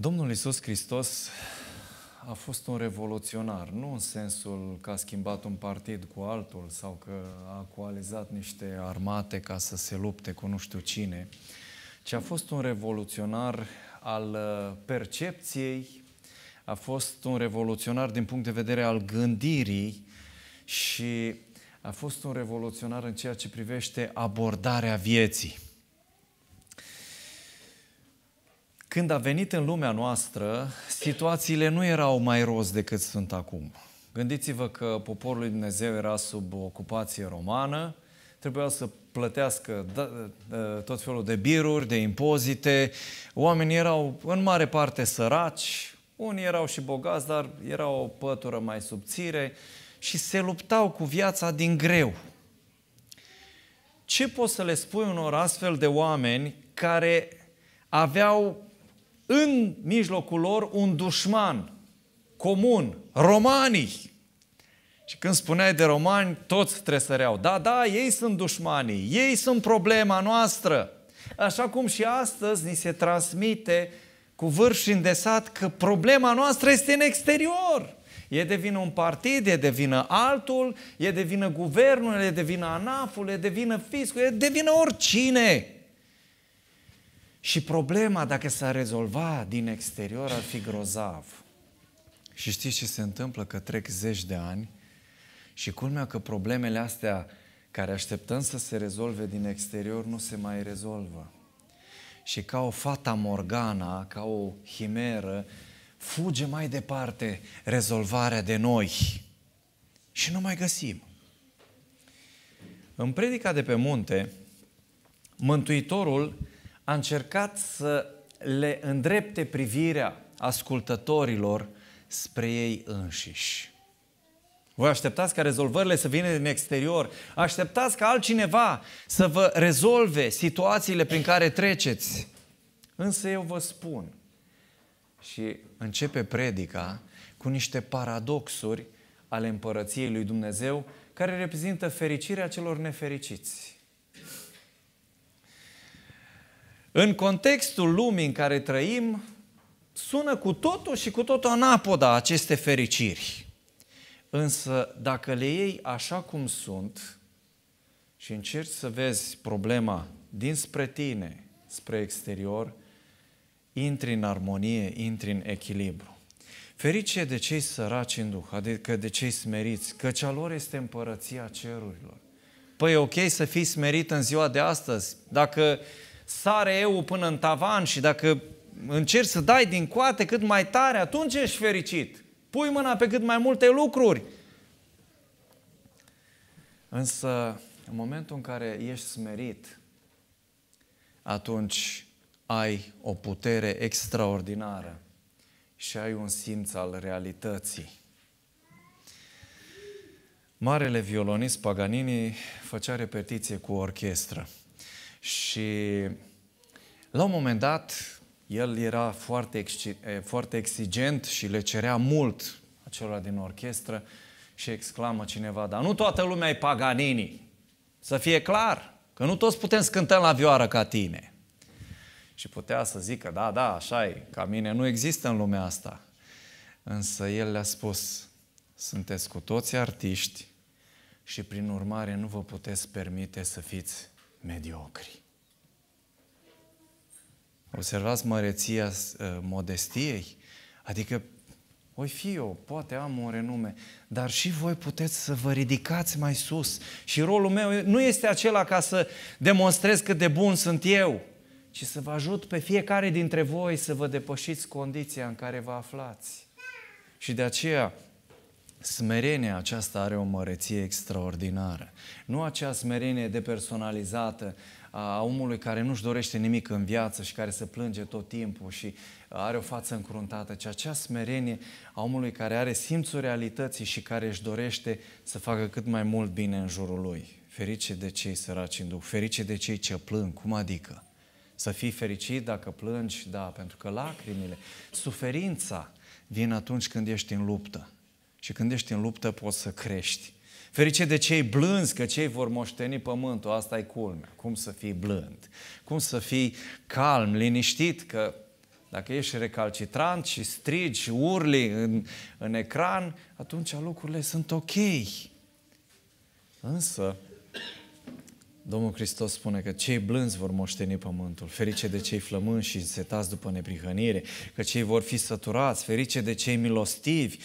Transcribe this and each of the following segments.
Domnul Isus Hristos a fost un revoluționar, nu în sensul că a schimbat un partid cu altul sau că a coalizat niște armate ca să se lupte cu nu știu cine, ci a fost un revoluționar al uh, percepției, a fost un revoluționar din punct de vedere al gândirii și a fost un revoluționar în ceea ce privește abordarea vieții. Când a venit în lumea noastră, situațiile nu erau mai roz decât sunt acum. Gândiți-vă că poporul lui Dumnezeu era sub ocupație romană, trebuia să plătească da, da, tot felul de biruri, de impozite, oamenii erau în mare parte săraci, unii erau și bogați, dar era o pătură mai subțire și se luptau cu viața din greu. Ce poți să le spui unor astfel de oameni care aveau în mijlocul lor un dușman comun, romanii. Și când spuneai de romani, toți tresăreau. Da, da, ei sunt dușmanii, ei sunt problema noastră. Așa cum și astăzi ni se transmite cu vârf și îndesat că problema noastră este în exterior. E de vină un partid, e de vină altul, e de vină guvernul, e de vină anaful, e de vină fiscul, e de vină oricine. Și problema, dacă s-ar rezolva din exterior, ar fi grozav. Și știți ce se întâmplă? Că trec zeci de ani și culmea că problemele astea care așteptăm să se rezolve din exterior nu se mai rezolvă. Și ca o fata Morgana, ca o himeră, fuge mai departe rezolvarea de noi. Și nu mai găsim. În predica de pe munte, Mântuitorul a încercat să le îndrepte privirea ascultătorilor spre ei înșiși. Voi așteptați ca rezolvările să vină din exterior, așteptați ca altcineva să vă rezolve situațiile prin care treceți. Însă eu vă spun, și începe predica cu niște paradoxuri ale împărăției lui Dumnezeu care reprezintă fericirea celor nefericiți. În contextul lumii în care trăim, sună cu totul și cu totul anapoda aceste fericiri. Însă, dacă le iei așa cum sunt și încerci să vezi problema dinspre tine, spre exterior, intri în armonie, intri în echilibru. Ferice de cei săraci în duh, adică de cei smeriți, căci a lor este împărăția cerurilor. Păi e ok să fii smerit în ziua de astăzi, dacă sare eu până în tavan și dacă încerci să dai din coate cât mai tare, atunci ești fericit. Pui mâna pe cât mai multe lucruri. Însă, în momentul în care ești smerit, atunci ai o putere extraordinară și ai un simț al realității. Marele violonist Paganini făcea repetiție cu o orchestră. Și la un moment dat, el era foarte, ex foarte exigent și le cerea mult acelora din orchestră și exclamă cineva, dar nu toată lumea e Paganini. Să fie clar, că nu toți putem scânta la vioară ca tine. Și putea să zică, da, da, așa e, ca mine nu există în lumea asta. Însă el le-a spus, sunteți cu toții artiști și prin urmare nu vă puteți permite să fiți mediocri. Observați măreția ă, modestiei? Adică, voi fi eu, poate am un renume, dar și voi puteți să vă ridicați mai sus. Și rolul meu nu este acela ca să demonstrez cât de bun sunt eu, ci să vă ajut pe fiecare dintre voi să vă depășiți condiția în care vă aflați. Și de aceea Smerenia aceasta are o măreție extraordinară. Nu acea smerenie depersonalizată a omului care nu-și dorește nimic în viață și care se plânge tot timpul și are o față încruntată, ci acea smerenie a omului care are simțul realității și care își dorește să facă cât mai mult bine în jurul lui. Ferice de cei săraci în Duh, ferice de cei ce plâng, cum adică? Să fii fericit dacă plângi, da, pentru că lacrimile, suferința vin atunci când ești în luptă și când ești în luptă, poți să crești. Ferice de cei blânzi, că cei vor moșteni pământul, asta e culmea. Cum să fii blând? Cum să fii calm, liniștit, că dacă ești recalcitrant și strigi, urli în, în ecran, atunci lucrurile sunt ok. Însă, Domnul Hristos spune că cei blânzi vor moșteni pământul, ferice de cei flămânși și însetați după neprihănire, că cei vor fi săturați, ferice de cei milostivi,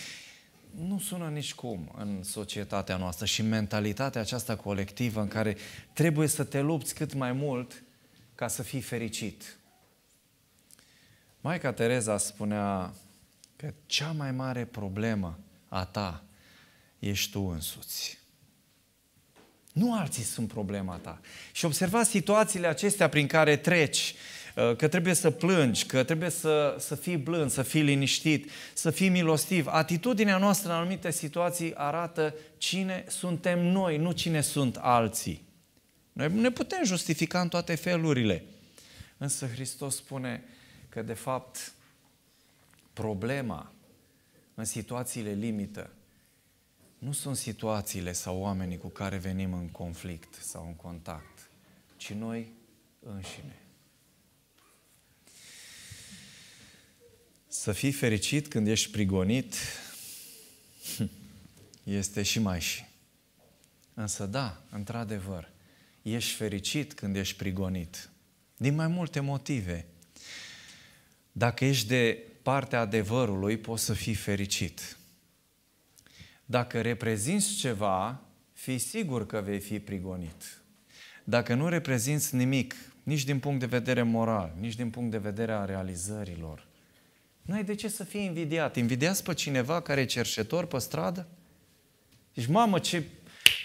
nu sună nici cum în societatea noastră și mentalitatea aceasta colectivă în care trebuie să te lupți cât mai mult ca să fii fericit. Maica Tereza spunea că cea mai mare problemă a ta ești tu însuți. Nu alții sunt problema ta. Și observa situațiile acestea prin care treci. Uh, că trebuie să plângi, că trebuie să, să fii blând, să fii liniștit, să fii milostiv. Atitudinea noastră în anumite situații arată cine suntem noi, nu cine sunt alții. Noi ne putem justifica în toate felurile. Însă Hristos spune că, de fapt, problema în situațiile limită nu sunt situațiile sau oamenii cu care venim în conflict sau în contact, ci noi înșine. Să fii fericit când ești prigonit este și mai și. Însă da, într-adevăr, ești fericit când ești prigonit. Din mai multe motive. Dacă ești de partea adevărului, poți să fii fericit. Dacă reprezinți ceva, fii sigur că vei fi prigonit. Dacă nu reprezinți nimic, nici din punct de vedere moral, nici din punct de vedere a realizărilor, nu ai de ce să fii invidiat. Invidiați pe cineva care e cerșetor pe stradă? Deci, mamă, ce,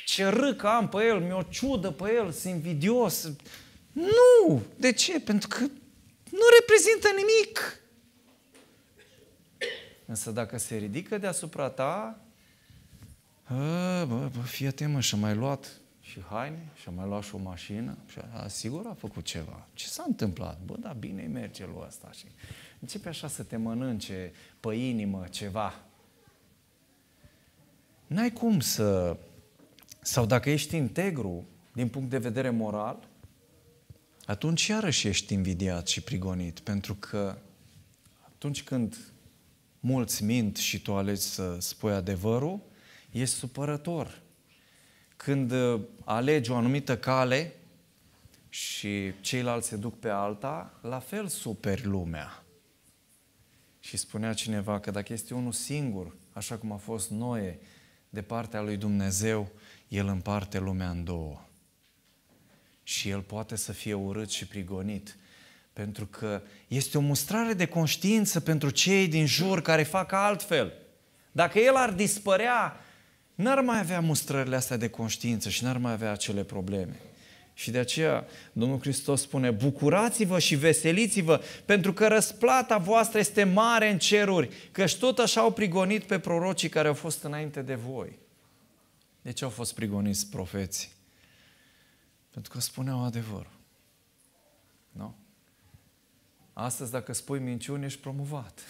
ce râcă am pe el, mi-o ciudă pe el, sunt invidios. Nu! De ce? Pentru că nu reprezintă nimic. Însă dacă se ridică deasupra ta, ă, bă, bă, fii atent, și-a mai luat și haine, și-a mai luat și o mașină, și a, sigur a făcut ceva. Ce s-a întâmplat? Bă, dar bine merge lui ăsta. Și începe așa să te mănânce pe inimă ceva. N-ai cum să... Sau dacă ești integru din punct de vedere moral, atunci iarăși ești invidiat și prigonit, pentru că atunci când mulți mint și tu alegi să spui adevărul, ești supărător. Când uh, alegi o anumită cale și ceilalți se duc pe alta, la fel superi lumea. Și spunea cineva că dacă este unul singur, așa cum a fost Noe, de partea lui Dumnezeu, el împarte lumea în două. Și el poate să fie urât și prigonit, pentru că este o mustrare de conștiință pentru cei din jur care fac altfel. Dacă el ar dispărea, n-ar mai avea mustrările astea de conștiință și n-ar mai avea acele probleme. Și de aceea Domnul Hristos spune, bucurați-vă și veseliți-vă, pentru că răsplata voastră este mare în ceruri, căci tot așa au prigonit pe prorocii care au fost înainte de voi. De ce au fost prigoniți profeții? Pentru că spuneau adevărul. Nu? Astăzi, dacă spui minciuni, ești promovat.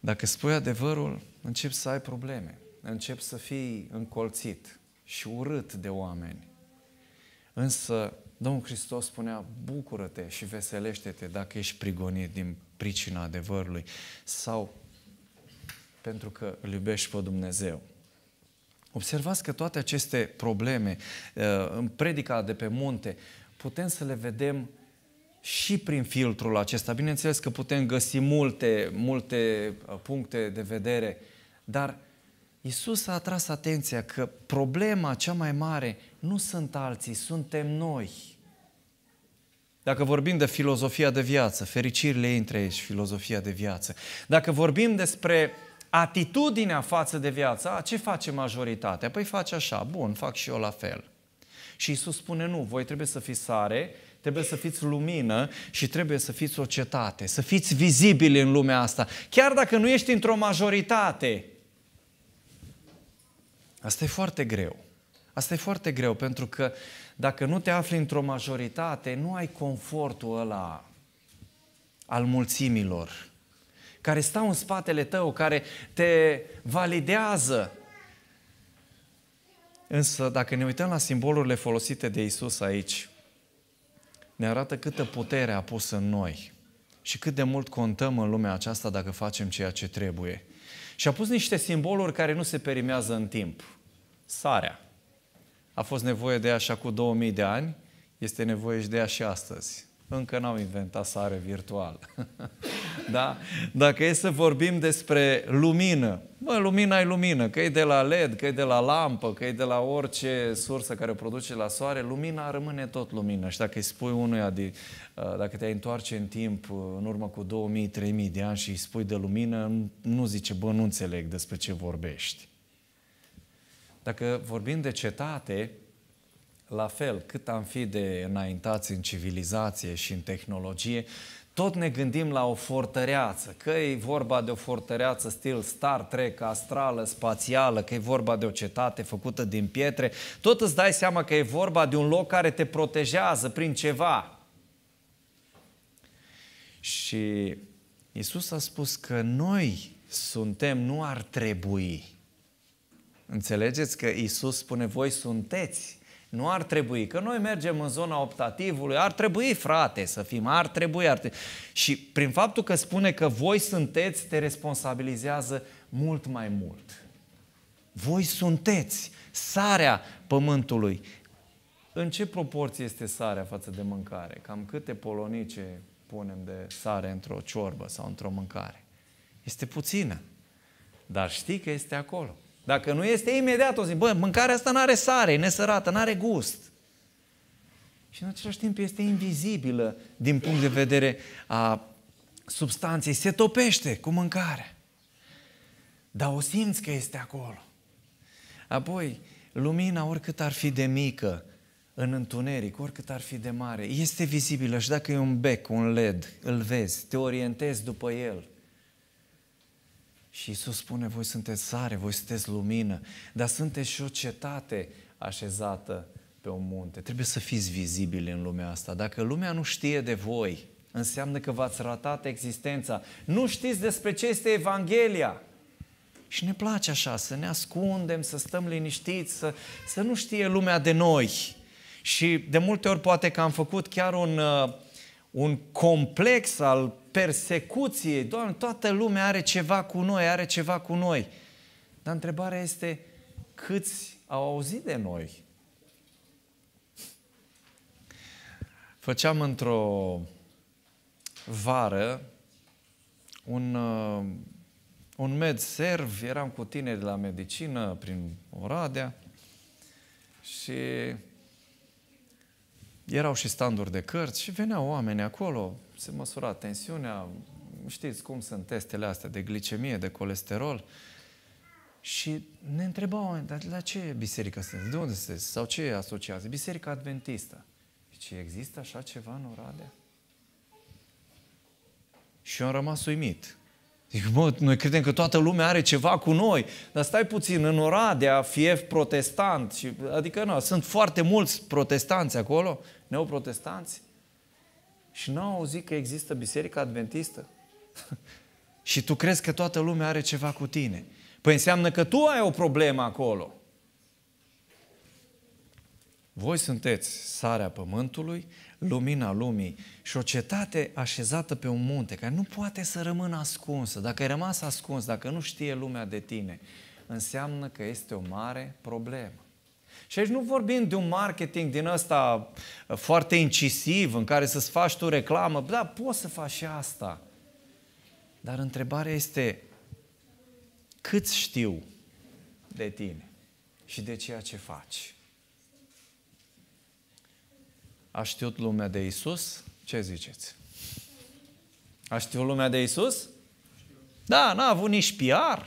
Dacă spui adevărul, începi să ai probleme, începi să fii încolțit, și urât de oameni. Însă Domnul Hristos spunea, bucură-te și veselește-te dacă ești prigonit din pricina adevărului sau pentru că îl iubești pe Dumnezeu. Observați că toate aceste probleme uh, în predica de pe munte putem să le vedem și prin filtrul acesta. Bineînțeles că putem găsi multe, multe uh, puncte de vedere, dar Isus a atras atenția că problema cea mai mare nu sunt alții, suntem noi. Dacă vorbim de filozofia de viață, fericirile între ei și filozofia de viață. Dacă vorbim despre atitudinea față de viață, ce face majoritatea? Păi face așa, bun, fac și eu la fel. Și Isus spune, nu, voi trebuie să fiți sare, trebuie să fiți lumină și trebuie să fiți o cetate, să fiți vizibili în lumea asta. Chiar dacă nu ești într-o majoritate, Asta e foarte greu. Asta e foarte greu, pentru că dacă nu te afli într-o majoritate, nu ai confortul ăla al mulțimilor, care stau în spatele tău, care te validează. Însă, dacă ne uităm la simbolurile folosite de Isus aici, ne arată câtă putere a pus în noi și cât de mult contăm în lumea aceasta dacă facem ceea ce trebuie. Și a pus niște simboluri care nu se perimează în timp sarea. A fost nevoie de ea și acum 2000 de ani, este nevoie și de ea și astăzi. Încă n-au inventat sare virtuală. da? Dacă e să vorbim despre lumină, bă, lumina e lumină, că e de la LED, că e de la lampă, că e de la orice sursă care produce la soare, lumina rămâne tot lumină. Și dacă îi spui unuia, de, uh, dacă te-ai întoarce în timp, uh, în urmă cu 2000-3000 de ani și îi spui de lumină, nu zice, bă, nu înțeleg despre ce vorbești. Dacă vorbim de cetate, la fel, cât am fi de înaintați în civilizație și în tehnologie, tot ne gândim la o fortăreață, că e vorba de o fortăreață stil Star Trek, astrală, spațială, că e vorba de o cetate făcută din pietre, tot îți dai seama că e vorba de un loc care te protejează prin ceva. Și Isus a spus că noi suntem, nu ar trebui, Înțelegeți că Isus spune, voi sunteți. Nu ar trebui, că noi mergem în zona optativului, ar trebui, frate, să fim, ar trebui, ar trebui. Și prin faptul că spune că voi sunteți, te responsabilizează mult mai mult. Voi sunteți sarea pământului. În ce proporție este sarea față de mâncare? Cam câte polonice punem de sare într-o ciorbă sau într-o mâncare? Este puțină. Dar știi că este acolo. Dacă nu este imediat, o zic, bă, mâncarea asta nu are sare, e nesărată, nu are gust. Și în același timp este invizibilă din punct de vedere a substanței. Se topește cu mâncare. Dar o simți că este acolo. Apoi, lumina, oricât ar fi de mică, în întuneric, oricât ar fi de mare, este vizibilă și dacă e un bec, un led, îl vezi, te orientezi după el – și Isus spune, voi sunteți sare, voi sunteți lumină, dar sunteți și o cetate așezată pe un munte. Trebuie să fiți vizibili în lumea asta. Dacă lumea nu știe de voi, înseamnă că v-ați ratat existența. Nu știți despre ce este Evanghelia. Și ne place așa, să ne ascundem, să stăm liniștiți, să, să nu știe lumea de noi. Și de multe ori poate că am făcut chiar un, uh, un complex al persecuției. Doamne, toată lumea are ceva cu noi, are ceva cu noi. Dar întrebarea este, câți au auzit de noi? Făceam într-o vară un, uh, un med serv, eram cu tineri la medicină prin Oradea și erau și standuri de cărți și veneau oameni acolo, se măsura tensiunea, știți cum sunt testele astea de glicemie, de colesterol. Și ne întrebau oameni, dar la ce biserică sunteți? De unde sunteți? Sau ce asociați? Biserica Adventistă. Și deci există așa ceva în Oradea? Și eu am rămas uimit. Zic, mă, noi credem că toată lumea are ceva cu noi, dar stai puțin, în Oradea, fief protestant, și, adică nu, sunt foarte mulți protestanți acolo, neoprotestanți, și nu au auzit că există biserica adventistă. și tu crezi că toată lumea are ceva cu tine. Păi înseamnă că tu ai o problemă acolo. Voi sunteți sarea pământului, lumina lumii și o cetate așezată pe un munte, care nu poate să rămână ascunsă. Dacă ai rămas ascuns, dacă nu știe lumea de tine, înseamnă că este o mare problemă. Și aici nu vorbim de un marketing din ăsta uh, foarte incisiv, în care să-ți faci tu reclamă. Da, poți să faci și asta. Dar întrebarea este, cât știu de tine și de ceea ce faci? A știut lumea de Isus? Ce ziceți? A știut lumea de Isus? Da, n-a avut nici PR,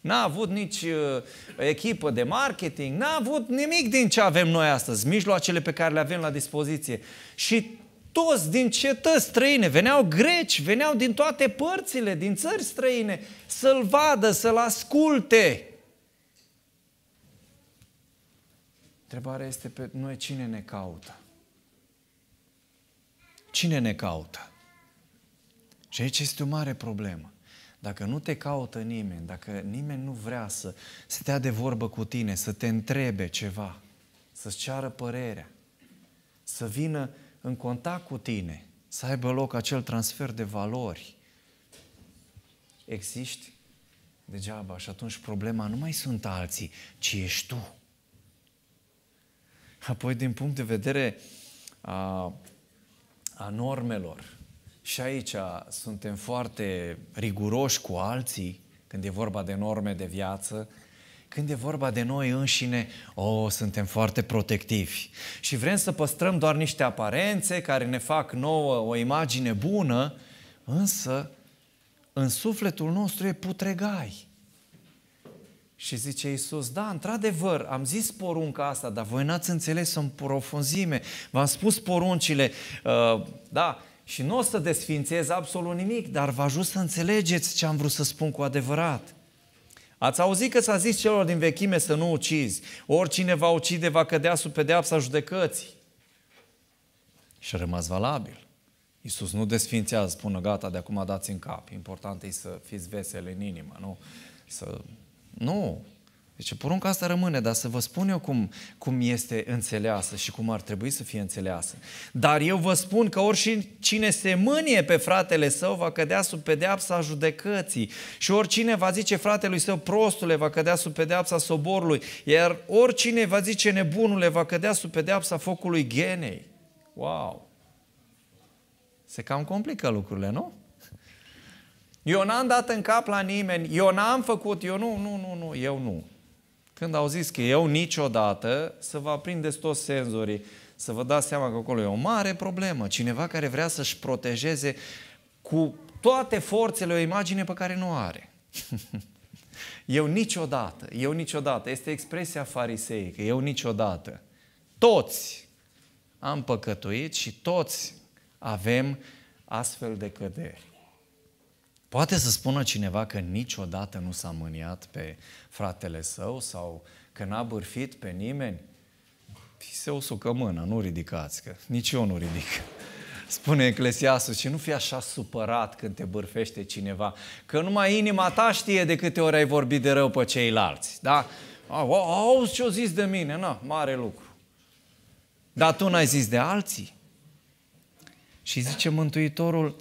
n-a avut nici uh, echipă de marketing, n-a avut nimic din ce avem noi astăzi, mijloacele pe care le avem la dispoziție. Și toți din cetăți străine, veneau greci, veneau din toate părțile, din țări străine, să-l vadă, să-l asculte. Întrebarea este pe noi cine ne caută? Cine ne caută? Și aici este o mare problemă. Dacă nu te caută nimeni, dacă nimeni nu vrea să stea de vorbă cu tine, să te întrebe ceva, să-ți ceară părerea, să vină în contact cu tine, să aibă loc acel transfer de valori, existi degeaba și atunci problema nu mai sunt alții, ci ești tu. Apoi, din punct de vedere a a normelor. Și aici suntem foarte riguroși cu alții când e vorba de norme de viață, când e vorba de noi înșine, o, oh, suntem foarte protectivi și vrem să păstrăm doar niște aparențe care ne fac nouă o imagine bună, însă în sufletul nostru e putregai. Și zice Iisus, da, într-adevăr, am zis porunca asta, dar voi n-ați înțeles în profunzime. V-am spus poruncile, uh, da, și nu o să desfințez absolut nimic, dar vă ajut să înțelegeți ce am vrut să spun cu adevărat. Ați auzit că s-a zis celor din vechime să nu ucizi. Oricine va ucide va cădea sub pedeapsa judecății. Și a rămas valabil. Iisus nu desfințează, spună gata, de acum dați în cap. Important e să fiți veseli în inimă, nu? Să nu. Deci porunca asta rămâne, dar să vă spun eu cum, cum este înțeleasă și cum ar trebui să fie înțeleasă. Dar eu vă spun că oricine se mânie pe fratele său va cădea sub pedeapsa judecății și oricine va zice fratelui său prostule va cădea sub pedeapsa soborului, iar oricine va zice nebunule va cădea sub pedeapsa focului genei. Wow! Se cam complică lucrurile, nu? Eu n-am dat în cap la nimeni, eu n-am făcut, eu nu, nu, nu, nu, eu nu. Când au zis că eu niciodată, să vă aprindeți toți senzorii, să vă dați seama că acolo e o mare problemă. Cineva care vrea să-și protejeze cu toate forțele o imagine pe care nu are. eu niciodată, eu niciodată, este expresia fariseică, eu niciodată. Toți am păcătuit și toți avem astfel de căderi. Poate să spună cineva că niciodată nu s-a mâniat pe fratele său sau că n-a bârfit pe nimeni? Se usucă mâna, nu ridicați, că nici eu nu ridic. Spune Eclesiastul și nu fi așa supărat când te bârfește cineva, că numai inima ta știe de câte ori ai vorbit de rău pe ceilalți, da? Auzi ce-o zis de mine, na, mare lucru. Dar tu n-ai zis de alții. Și zice Mântuitorul,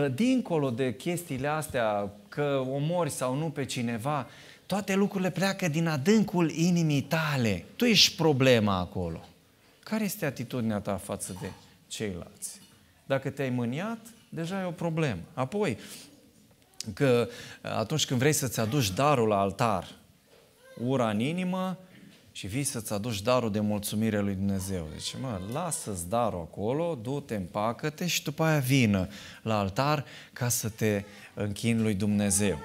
Ă, dincolo de chestiile astea, că omori sau nu pe cineva, toate lucrurile pleacă din adâncul inimii tale. Tu ești problema acolo. Care este atitudinea ta față de ceilalți? Dacă te-ai mâniat, deja e o problemă. Apoi, că atunci când vrei să-ți aduci darul la altar, ura în inimă, și vii să-ți aduci darul de mulțumire lui Dumnezeu. Deci, mă, lasă-ți darul acolo, du-te, împacă-te și după aia vină la altar ca să te închin lui Dumnezeu.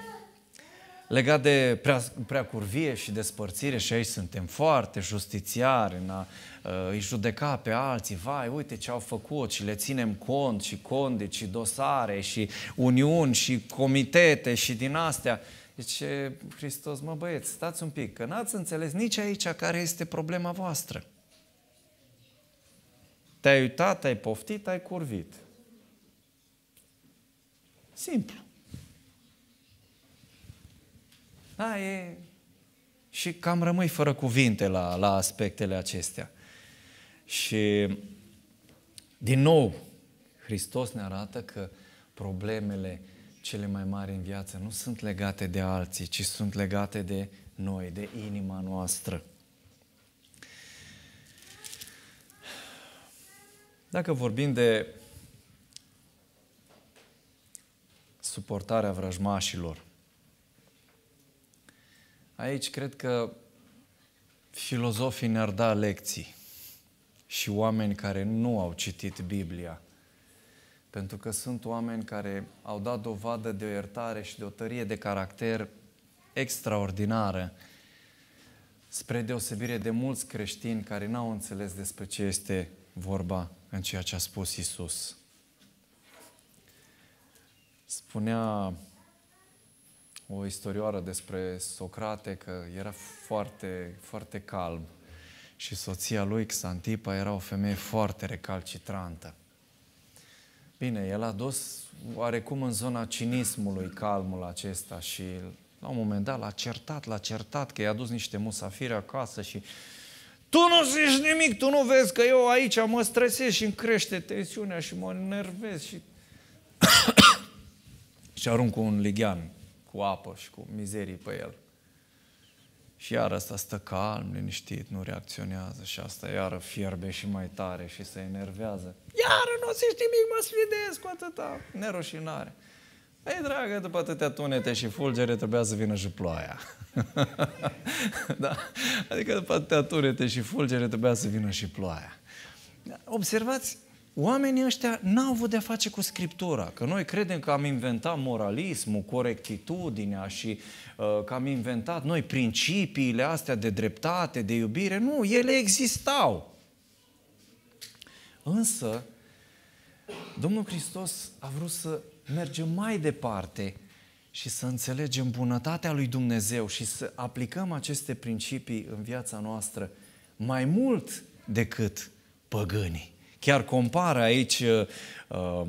Legat de prea, prea curvie și despărțire, și aici suntem foarte justițiari în a uh, îi judeca pe alții, vai, uite ce au făcut și le ținem cont și conde, și dosare și uniuni și comitete și din astea. Uh, Zice Hristos, mă băieți, stați un pic, că n-ați înțeles nici aici care este problema voastră. Te-ai uitat, ai poftit, ai curvit. Simplu. Da, e... Și cam rămâi fără cuvinte la, la aspectele acestea. Și din nou, Hristos ne arată că problemele cele mai mari în viață nu sunt legate de alții, ci sunt legate de noi, de inima noastră. Dacă vorbim de suportarea vrăjmașilor, aici cred că filozofii ne-ar da lecții și oameni care nu au citit Biblia – pentru că sunt oameni care au dat dovadă de o iertare și de o tărie de caracter extraordinară, spre deosebire de mulți creștini care n-au înțeles despre ce este vorba în ceea ce a spus Isus. Spunea o istorioară despre Socrate că era foarte, foarte calm și soția lui, Xantipa, era o femeie foarte recalcitrantă. Bine, el a dus oarecum în zona cinismului calmul acesta și la un moment dat l-a certat, l-a certat că i-a dus niște musafiri acasă și tu nu zici nimic, tu nu vezi că eu aici mă stresez și îmi crește tensiunea și mă nervez și... și arunc un lighean cu apă și cu mizerii pe el. Și iar asta stă calm, liniștit, nu reacționează și asta iară fierbe și mai tare și se enervează. Iară nu se nimic, mă sfidez cu atâta neroșinare. Ei, dragă, după atâtea tunete și fulgere trebuia să vină și ploaia. da? Adică după atâtea tunete și fulgere trebuia să vină și ploaia. Observați Oamenii ăștia n-au avut de-a face cu Scriptura, că noi credem că am inventat moralismul, corectitudinea și uh, că am inventat noi principiile astea de dreptate, de iubire. Nu, ele existau. Însă, Domnul Hristos a vrut să mergem mai departe și să înțelegem bunătatea lui Dumnezeu și să aplicăm aceste principii în viața noastră mai mult decât păgânii. Chiar compară aici uh, uh,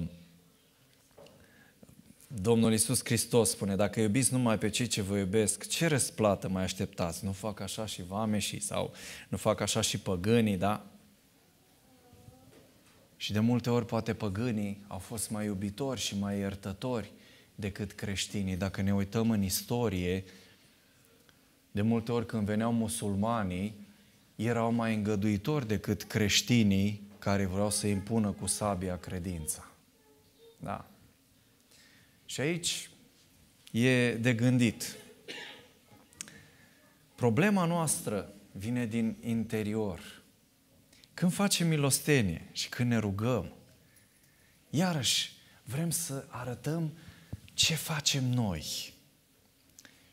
Domnul Iisus Hristos spune, dacă iubiți numai pe cei ce vă iubesc, ce răsplată mai așteptați? Nu fac așa și vameșii sau nu fac așa și păgânii, da? Și de multe ori poate păgânii au fost mai iubitori și mai iertători decât creștinii. Dacă ne uităm în istorie, de multe ori când veneau musulmanii, erau mai îngăduitori decât creștinii care vreau să impună cu sabia credința. Da. Și aici e de gândit. Problema noastră vine din interior. Când facem milostenie și când ne rugăm, iarăși vrem să arătăm ce facem noi.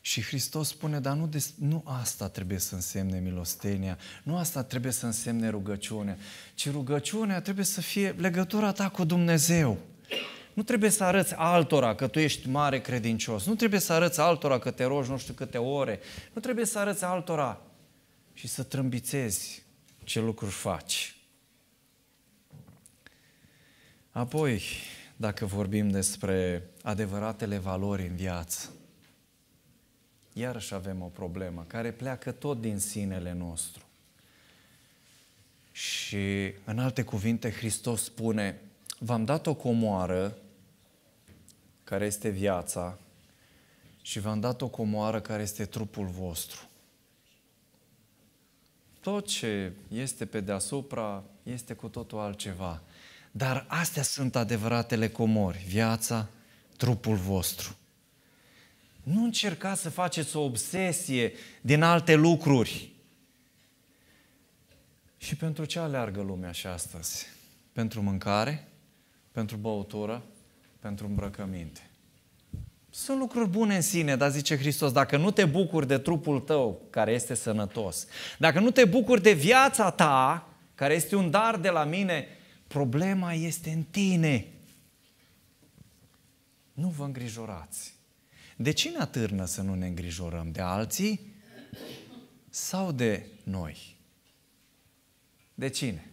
Și Hristos spune, dar nu, des, nu asta trebuie să însemne milostenia, nu asta trebuie să însemne rugăciunea, ci rugăciunea trebuie să fie legătura ta cu Dumnezeu. Nu trebuie să arăți altora că tu ești mare credincios, nu trebuie să arăți altora că te rogi nu știu câte ore, nu trebuie să arăți altora și să trâmbițezi ce lucruri faci. Apoi, dacă vorbim despre adevăratele valori în viață, iarăși avem o problemă care pleacă tot din sinele nostru. Și în alte cuvinte, Hristos spune, v-am dat o comoară care este viața și v-am dat o comoară care este trupul vostru. Tot ce este pe deasupra este cu totul altceva. Dar astea sunt adevăratele comori, viața, trupul vostru. Nu încercați să faceți o obsesie din alte lucruri. Și pentru ce aleargă lumea și astăzi? Pentru mâncare? Pentru băutură? Pentru îmbrăcăminte? Sunt lucruri bune în sine, dar zice Hristos, dacă nu te bucuri de trupul tău care este sănătos, dacă nu te bucuri de viața ta, care este un dar de la mine, problema este în tine. Nu vă îngrijorați. De cine atârnă să nu ne îngrijorăm? De alții sau de noi? De cine?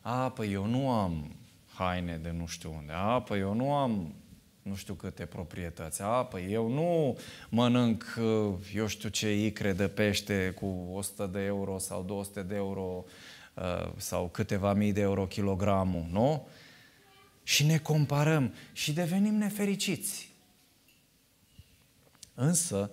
A, păi eu nu am haine de nu știu unde. A, păi eu nu am nu știu câte proprietăți. A, păi eu nu mănânc, eu știu ce, icre de pește cu 100 de euro sau 200 de euro uh, sau câteva mii de euro kilogramul, nu? Și ne comparăm și devenim nefericiți. Însă,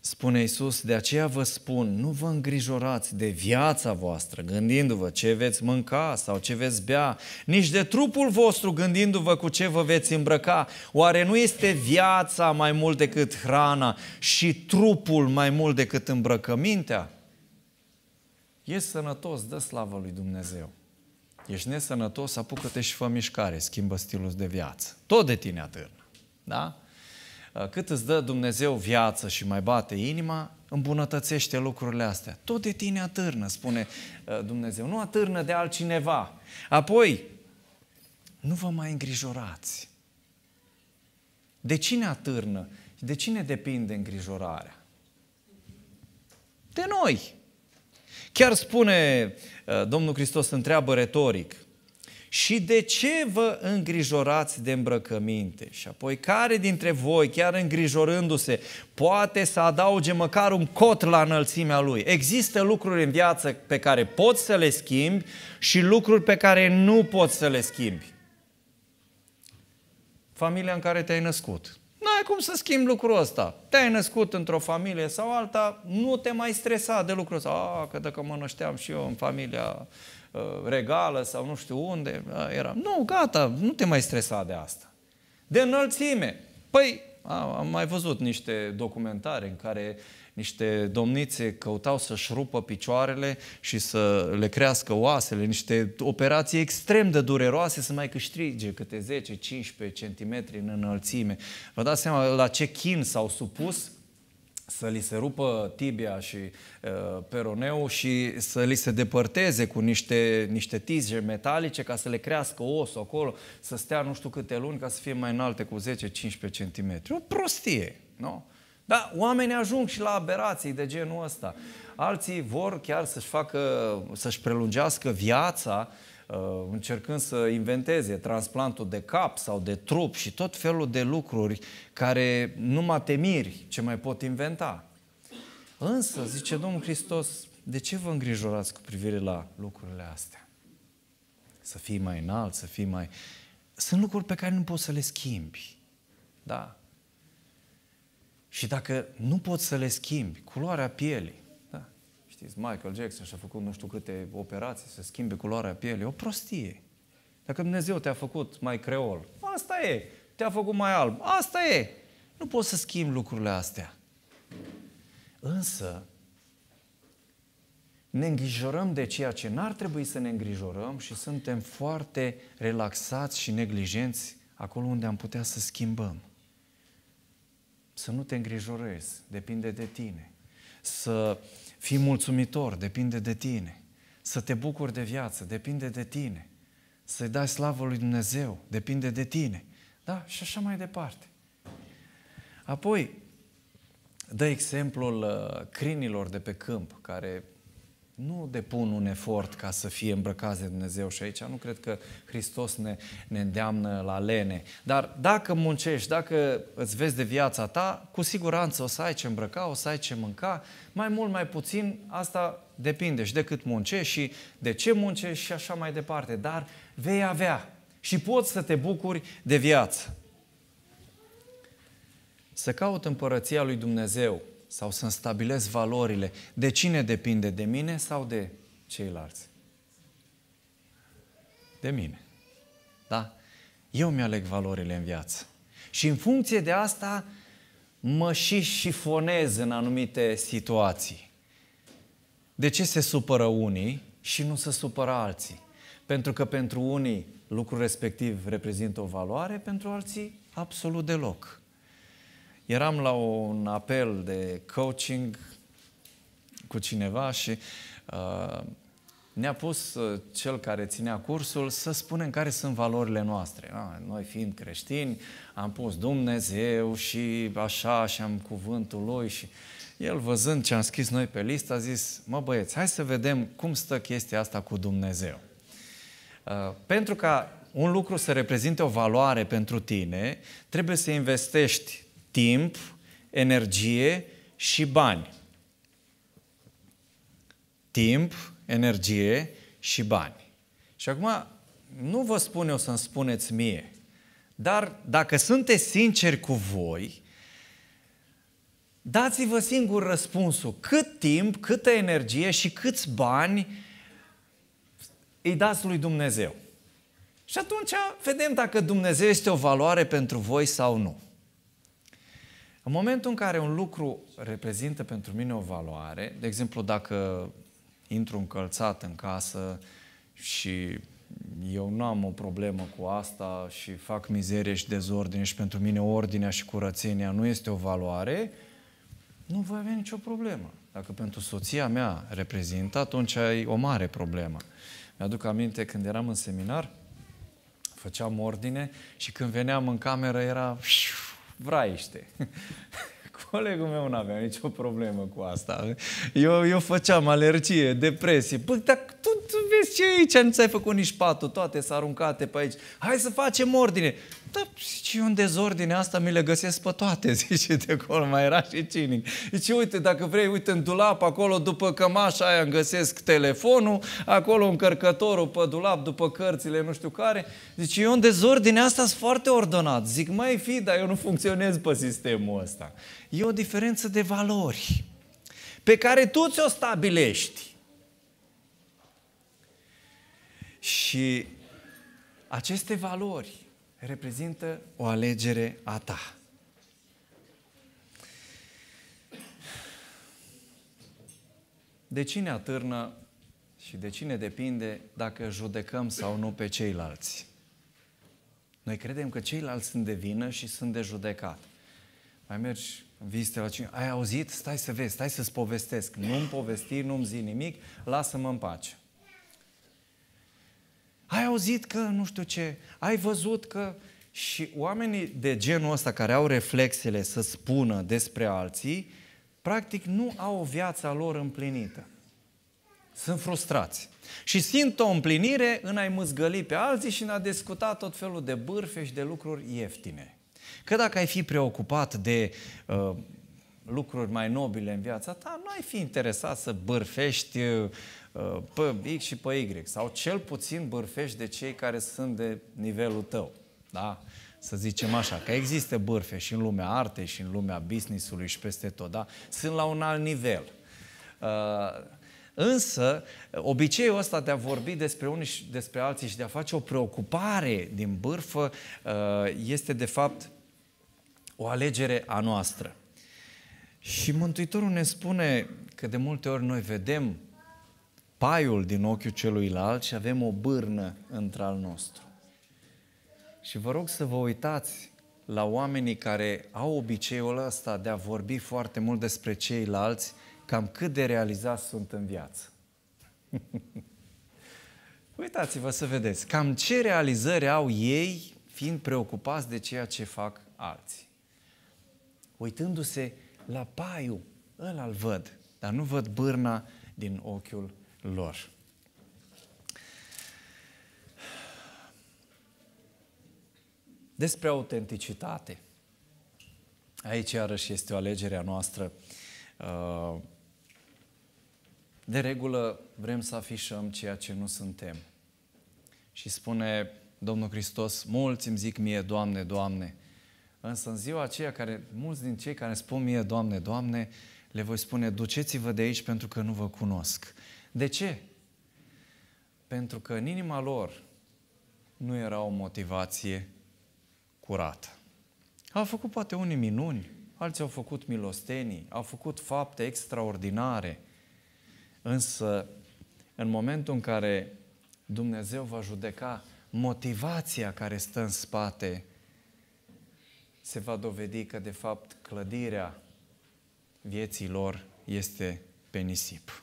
spune Iisus, de aceea vă spun, nu vă îngrijorați de viața voastră, gândindu-vă ce veți mânca sau ce veți bea, nici de trupul vostru, gândindu-vă cu ce vă veți îmbrăca. Oare nu este viața mai mult decât hrana și trupul mai mult decât îmbrăcămintea? Ești sănătos, dă slavă lui Dumnezeu. Ești nesănătos, apucă-te și fă mișcare, schimbă stilul de viață. Tot de tine atârnă. Da? Uh, cât îți dă Dumnezeu viață și mai bate inima, îmbunătățește lucrurile astea. Tot de tine atârnă, spune uh, Dumnezeu. Nu atârnă de altcineva. Apoi, nu vă mai îngrijorați. De cine atârnă? De cine depinde îngrijorarea? De noi. Chiar spune uh, Domnul Hristos, întreabă retoric, și de ce vă îngrijorați de îmbrăcăminte? Și apoi, care dintre voi, chiar îngrijorându-se, poate să adauge măcar un cot la înălțimea lui? Există lucruri în viață pe care poți să le schimbi și lucruri pe care nu poți să le schimbi. Familia în care te-ai născut. Nu ai cum să schimbi lucrul ăsta. Te-ai născut într-o familie sau alta, nu te mai stresa de lucrul ăsta. A, că dacă mă nășteam și eu în familia Uh, regală sau nu știu unde. Uh, era. Nu, gata, nu te mai stresa de asta. De înălțime. Păi, am mai văzut niște documentare în care niște domnițe căutau să-și rupă picioarele și să le crească oasele, niște operații extrem de dureroase să mai câștige câte 10-15 cm în înălțime. Vă dați seama la ce chin s-au supus să li se rupă tibia și uh, peroneu și să li se depărteze cu niște, niște tije metalice ca să le crească osul acolo, să stea nu știu câte luni ca să fie mai înalte cu 10-15 cm. O prostie, nu? Dar oamenii ajung și la aberații de genul ăsta. Alții vor chiar să-și facă, să-și prelungească viața Uh, încercând să inventeze transplantul de cap sau de trup și tot felul de lucruri care nu mă temiri ce mai pot inventa. Însă, zice Domnul Hristos, de ce vă îngrijorați cu privire la lucrurile astea? Să fii mai înalt, să fii mai... Sunt lucruri pe care nu poți să le schimbi. Da. Și dacă nu poți să le schimbi, culoarea pielii, Știți, Michael Jackson și-a făcut nu știu câte operații să schimbe culoarea pielii. O prostie. Dacă Dumnezeu te-a făcut mai creol, asta e. Te-a făcut mai alb, asta e. Nu poți să schimbi lucrurile astea. Însă, ne îngrijorăm de ceea ce n-ar trebui să ne îngrijorăm și suntem foarte relaxați și neglijenți acolo unde am putea să schimbăm. Să nu te îngrijorezi, depinde de tine. Să Fii mulțumitor, depinde de tine. Să te bucuri de viață, depinde de tine. Să-i dai slavă lui Dumnezeu, depinde de tine. Da? Și așa mai departe. Apoi, dă exemplul uh, crinilor de pe câmp, care nu depun un efort ca să fie îmbrăcați de Dumnezeu și aici nu cred că Hristos ne, ne îndeamnă la lene. Dar dacă muncești, dacă îți vezi de viața ta, cu siguranță o să ai ce îmbrăca, o să ai ce mânca, mai mult, mai puțin, asta depinde și de cât muncești și de ce muncești și așa mai departe. Dar vei avea și poți să te bucuri de viață. Să caut împărăția lui Dumnezeu sau să-mi stabilesc valorile. De cine depinde? De mine sau de ceilalți? De mine. Da? Eu mi-aleg valorile în viață. Și în funcție de asta mă și șifonez în anumite situații. De ce se supără unii și nu se supără alții? Pentru că pentru unii lucrul respectiv reprezintă o valoare, pentru alții absolut deloc eram la un apel de coaching cu cineva și uh, ne-a pus uh, cel care ținea cursul să spunem care sunt valorile noastre. Ah, noi fiind creștini, am pus Dumnezeu și așa și am cuvântul Lui și el văzând ce am scris noi pe listă a zis, mă băieți, hai să vedem cum stă chestia asta cu Dumnezeu. Uh, pentru ca un lucru să reprezinte o valoare pentru tine, trebuie să investești timp, energie și bani. Timp, energie și bani. Și acum, nu vă spun eu să-mi spuneți mie, dar dacă sunteți sinceri cu voi, dați-vă singur răspunsul. Cât timp, câtă energie și câți bani îi dați lui Dumnezeu? Și atunci vedem dacă Dumnezeu este o valoare pentru voi sau nu. În momentul în care un lucru reprezintă pentru mine o valoare, de exemplu, dacă intru încălțat în casă și eu nu am o problemă cu asta și fac mizerie și dezordine și pentru mine ordinea și curățenia nu este o valoare, nu voi avea nicio problemă. Dacă pentru soția mea reprezintă, atunci ai o mare problemă. Mi-aduc aminte când eram în seminar, făceam ordine și când veneam în cameră era Vraiește. Colegul meu nu avea nicio problemă cu asta. Eu, eu făceam alergie, depresie. Păi, dar tu, tu vezi ce e aici? Nu ți-ai făcut nici patul, toate s-a aruncate pe aici. Hai să facem ordine. Da, zice, un dezordine asta mi le găsesc pe toate, zice, de acolo mai era și cinic. Zice, uite, dacă vrei, uite, în dulap, acolo, după cămașa aia îmi găsesc telefonul, acolo încărcătorul pe dulap, după cărțile, nu știu care. Zice, eu un dezordine asta sunt foarte ordonat. Zic, mai fi, dar eu nu funcționez pe sistemul ăsta. E o diferență de valori pe care tu ți-o stabilești. Și aceste valori reprezintă o alegere a ta. De cine atârnă și de cine depinde dacă judecăm sau nu pe ceilalți? Noi credem că ceilalți sunt de vină și sunt de judecat. Mai mergi în vizită la cine? Ai auzit? Stai să vezi, stai să-ți povestesc. Nu-mi povesti, nu-mi zi nimic, lasă-mă în pace auzit că nu știu ce, ai văzut că... Și oamenii de genul ăsta care au reflexele să spună despre alții, practic nu au o viața lor împlinită. Sunt frustrați. Și simt o împlinire în a-i mâzgăli pe alții și în a discuta tot felul de bârfe și de lucruri ieftine. Că dacă ai fi preocupat de uh, lucruri mai nobile în viața ta, nu ai fi interesat să bârfești uh, uh, pe X și pe Y. Sau cel puțin bârfești de cei care sunt de nivelul tău. Da? Să zicem așa, că există bârfe și în lumea artei, și în lumea businessului și peste tot, da? Sunt la un alt nivel. Uh, însă, obiceiul ăsta de a vorbi despre unii și despre alții și de a face o preocupare din bârfă este, de fapt, o alegere a noastră. Și Mântuitorul ne spune că de multe ori noi vedem paiul din ochiul celuilalt și avem o bârnă între al nostru. Și vă rog să vă uitați la oamenii care au obiceiul ăsta de a vorbi foarte mult despre ceilalți, cam cât de realizați sunt în viață. Uitați-vă să vedeți cam ce realizări au ei fiind preocupați de ceea ce fac alții. Uitându-se la paiu, ăla îl văd, dar nu văd bârna din ochiul lor. Despre autenticitate. Aici, iarăși, este o alegere a noastră. Uh, de regulă, vrem să afișăm ceea ce nu suntem. Și spune Domnul Hristos, mulți îmi zic mie, Doamne, Doamne, Însă în ziua aceea care mulți din cei care spun mie, Doamne, Doamne, le voi spune, duceți-vă de aici pentru că nu vă cunosc. De ce? Pentru că în inima lor nu era o motivație curată. Au făcut poate unii minuni, alții au făcut milostenii, au făcut fapte extraordinare, însă în momentul în care Dumnezeu va judeca motivația care stă în spate se va dovedi că, de fapt, clădirea vieții lor este pe nisip.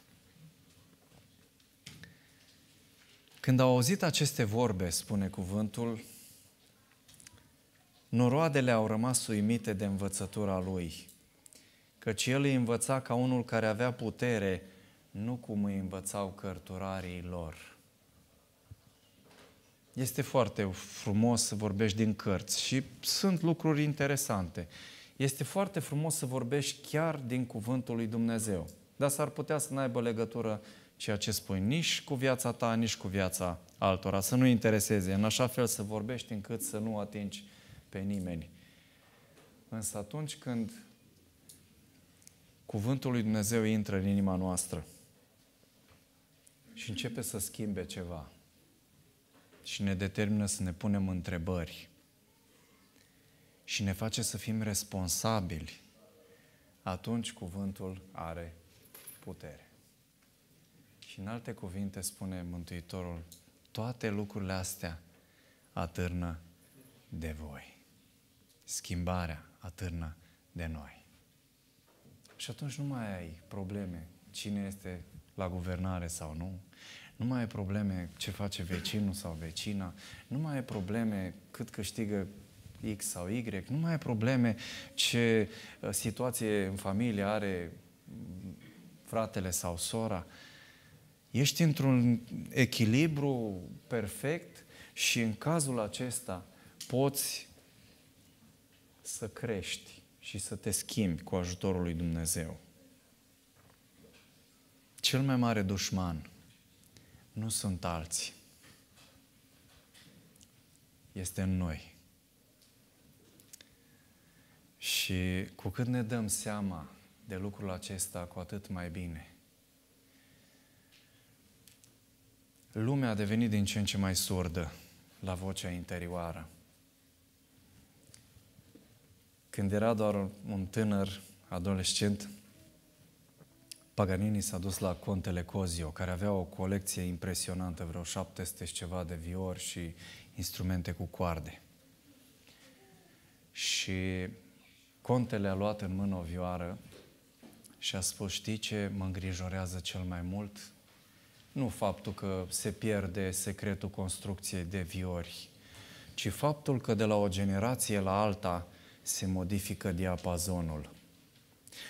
Când au auzit aceste vorbe, spune cuvântul, noroadele au rămas uimite de învățătura lui, căci el îi învăța ca unul care avea putere, nu cum îi învățau cărturarii lor. Este foarte frumos să vorbești din cărți și sunt lucruri interesante. Este foarte frumos să vorbești chiar din cuvântul lui Dumnezeu. Dar s-ar putea să n-aibă legătură ceea ce spui nici cu viața ta, nici cu viața altora. Să nu intereseze, în așa fel să vorbești încât să nu atingi pe nimeni. Însă atunci când cuvântul lui Dumnezeu intră în inima noastră și începe să schimbe ceva – și ne determină să ne punem întrebări și ne face să fim responsabili, atunci cuvântul are putere. Și în alte cuvinte spune Mântuitorul, toate lucrurile astea atârnă de voi. Schimbarea atârnă de noi. Și atunci nu mai ai probleme cine este la guvernare sau nu, nu mai e probleme ce face vecinul sau vecina, nu mai e probleme cât câștigă X sau Y, nu mai e probleme ce uh, situație în familie are fratele sau sora. Ești într-un echilibru perfect și în cazul acesta poți să crești și să te schimbi cu ajutorul lui Dumnezeu. Cel mai mare dușman nu sunt alții. Este în noi. Și cu cât ne dăm seama de lucrul acesta, cu atât mai bine. Lumea a devenit din ce în ce mai surdă la vocea interioară. Când era doar un tânăr adolescent, Paganini s-a dus la Contele Cozio, care avea o colecție impresionantă, vreo 700 și ceva de viori și instrumente cu coarde. Și Contele a luat în mână o vioară și a spus, știi ce mă îngrijorează cel mai mult? Nu faptul că se pierde secretul construcției de viori, ci faptul că de la o generație la alta se modifică diapazonul.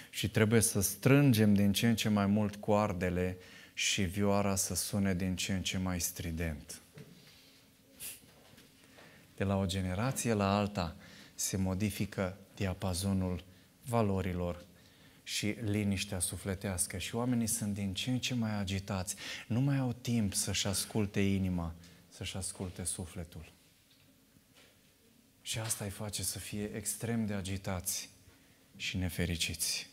Și trebuie să strângem din ce în ce mai mult coardele și vioara să sune din ce în ce mai strident. De la o generație la alta se modifică diapazonul valorilor și liniștea sufletească și oamenii sunt din ce în ce mai agitați. Nu mai au timp să-și asculte inima, să-și asculte sufletul. Și asta îi face să fie extrem de agitați și nefericiți.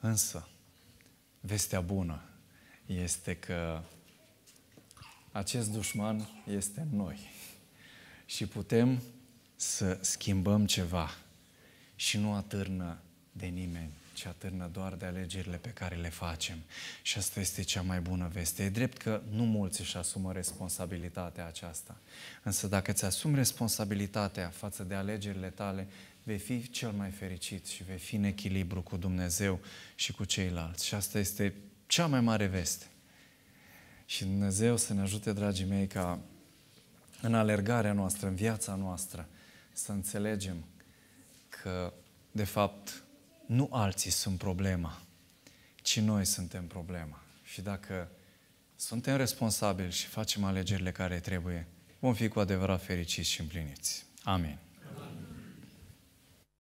Însă, vestea bună este că acest dușman este în noi și putem să schimbăm ceva și nu atârnă de nimeni, ci atârnă doar de alegerile pe care le facem. Și asta este cea mai bună veste. E drept că nu mulți își asumă responsabilitatea aceasta. Însă dacă îți asumi responsabilitatea față de alegerile tale, vei fi cel mai fericit și vei fi în echilibru cu Dumnezeu și cu ceilalți. Și asta este cea mai mare veste. Și Dumnezeu să ne ajute, dragii mei, ca în alergarea noastră, în viața noastră, să înțelegem că, de fapt, nu alții sunt problema, ci noi suntem problema. Și dacă suntem responsabili și facem alegerile care trebuie, vom fi cu adevărat fericiți și împliniți. Amin.